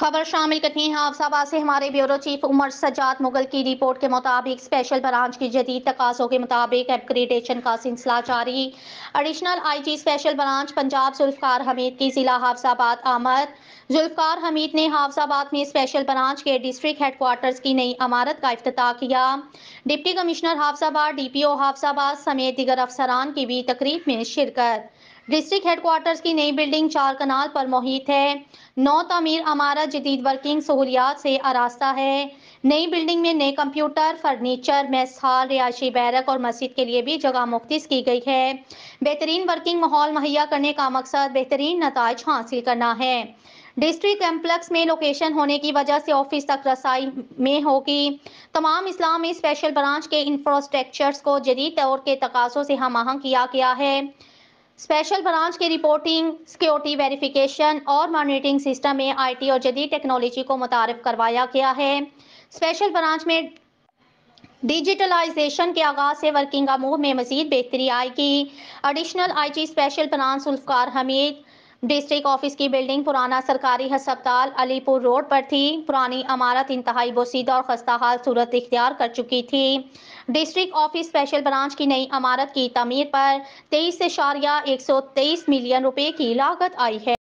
खबर शामिल करते हैं हाफसाबाद से हमारे ब्यूरो चीफ उमर सजाद मुगल की रिपोर्ट के मुताबिक स्पेशल ब्रांच की जदीद तकाजों के मुताबिक अपग्रेडेशन का सिलसिला जारी additional IG special branch Punjab Zulfiqar Hameed की जिला हाफसाबाद आमद जुल्फकार हमीद ने हाफसाबाद में स्पेशल ब्रांच के डिस्ट्रिक्ट हेडक्वार्टर्स की नई इमारत का अफ्ताह किया deputy commissioner Hafizabad D P O Hafizabad समेत दिगर अफसरान की भी तकरीब में शिरकत डिस्ट्रिक्ट हेडक्वार्टर्स की नई बिल्डिंग चार कनाल पर मोहित है नौ तमीर अमारा जदीद वर्किंग सहूलियात से आरास्ता है नई बिल्डिंग में नए कंप्यूटर फर्नीचर मेस हॉल रिहायशी बैरक और मस्जिद के लिए भी जगह मुख्त की गई है बेहतरीन वर्किंग माहौल मुहैया करने का मकसद बेहतरीन नतज हासिल करना है डिस्ट्रिक्ट कम्प्लेक्स में लोकेशन होने की वजह से ऑफिस तक रसाई में होगी तमाम इस्लाम स्पेशल ब्रांच के इंफ्रास्ट्रक्चर्स को जदीद तौर के तकाज़ों से हम आहंग किया गया है स्पेशल ब्रांच की रिपोर्टिंग सिक्योरिटी वेरिफिकेशन और मॉनिटरिंग सिस्टम में आईटी और जदीद टेक्नोलॉजी को मुतारफ करवाया गया है स्पेशल ब्रांच में डिजिटलाइजेशन के आगाज से वर्किंग आमूर में मजीद बेहतरी आएगी एडिशनल आईजी स्पेशल ब्रांच उल्फकार हमीद डिस्ट्रिक्ट ऑफिस की बिल्डिंग पुराना सरकारी हस्पताल अलीपुर रोड पर थी पुरानी अमारत इंतहाई बसीदा और हाल सूरत इख्तियार कर चुकी थी डिस्ट्रिक्ट ऑफिस स्पेशल ब्रांच की नई अमारत की तमीर पर तेईस इशारिया एक सौ तेईस मिलियन रुपए की लागत आई है